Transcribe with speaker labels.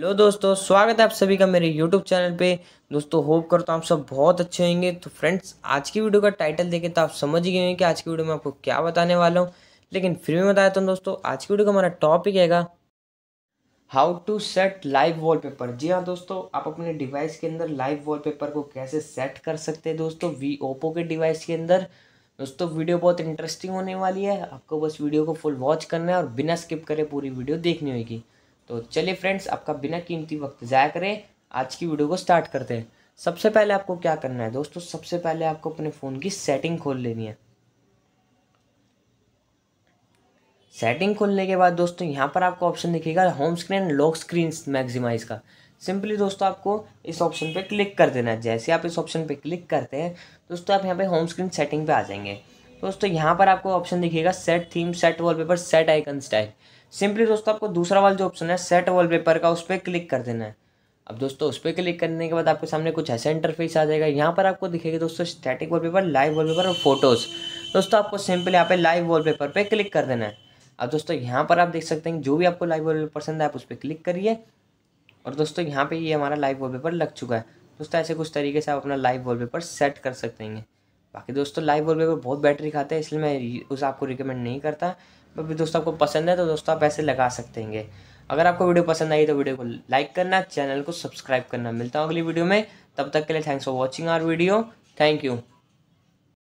Speaker 1: hello दोस्तों स्वागत है आप सभी का मेरे यूट्यूब चैनल पे दोस्तों होप करता हूँ आप सब बहुत अच्छे होंगे तो फ्रेंड्स आज की वीडियो का टाइटल देखें तो आप समझ ही गए हैं कि आज की वीडियो में आपको क्या बताने वाला हूँ लेकिन फिर भी बताया देता दोस्तों आज की वीडियो का हमारा टॉपिक हैगा how to set live paper जी हाँ दोस्तों आप अपने डिवाइस के अंदर लाइव पेपर को कैसे सेट कर सकते हैं दोस्तों वी ओप्पो के डिवाइस के अंदर दोस्तों वीडियो बहुत इंटरेस्टिंग होने वाली है आपको बस वीडियो को फुल वॉच करना है और बिना स्किप करे पूरी वीडियो देखनी होगी तो चलिए फ्रेंड्स आपका बिना कीमती वक्त ज़ाया करें आज की वीडियो को स्टार्ट करते हैं सबसे पहले आपको क्या करना है दोस्तों सबसे पहले आपको अपने फ़ोन की सेटिंग खोल लेनी है सेटिंग खोलने के बाद दोस्तों यहाँ पर आपको ऑप्शन दिखेगा home screen lock screen maximize का सिंपली दोस्तों आपको इस ऑप्शन पे क्लिक कर देना है जैसे आप इस ऑप्शन पे क्लिक करते हैं दोस्तों आप यहाँ पे होम स्क्रीन सेटिंग पे आ जाएंगे दोस्तों यहाँ पर आपको ऑप्शन दिखेगा set theme set wallpaper set icon style simply दोस्तों आपको दूसरा वाला जो ऑप्शन है सेट वॉलपेपर का उस पर क्लिक कर देना है अब दोस्तों उस पर क्लिक करने के बाद आपके सामने कुछ ऐसा इंटरफेस आ जाएगा यहाँ पर आपको दिखेगा दोस्तों स्टैटिक वॉलपेपर लाइव वॉलपेपर और फोटोज़ दोस्तों आपको सिंपली यहाँ पे लाइव वॉलपेपर पे क्लिक कर देना है अब दोस्तों यहाँ पर आप देख सकते हैं जो भी आपको लाइव पेपर पसंद है आप उस पर क्लिक करिए और दोस्तों यहाँ पर ये हमारा लाइव पेपर लग चुका है दोस्तों ऐसे कुछ तरीके से आप अपना लाइव पेपर सेट कर सकते हैं बाकी दोस्तों तो लाइव वॉलपेपर बहुत बैटरी खाता है इसलिए मैं उसे आपको रिकमेंड नहीं करता बट दोस्तों आपको पसंद है तो दोस्तों आप ऐसे लगा सकते हैं अगर आपको वीडियो पसंद आई तो वीडियो को लाइक करना चैनल को सब्सक्राइब करना मिलता हूँ अगली वीडियो में तब तक के लिए thanks for watching our video thank you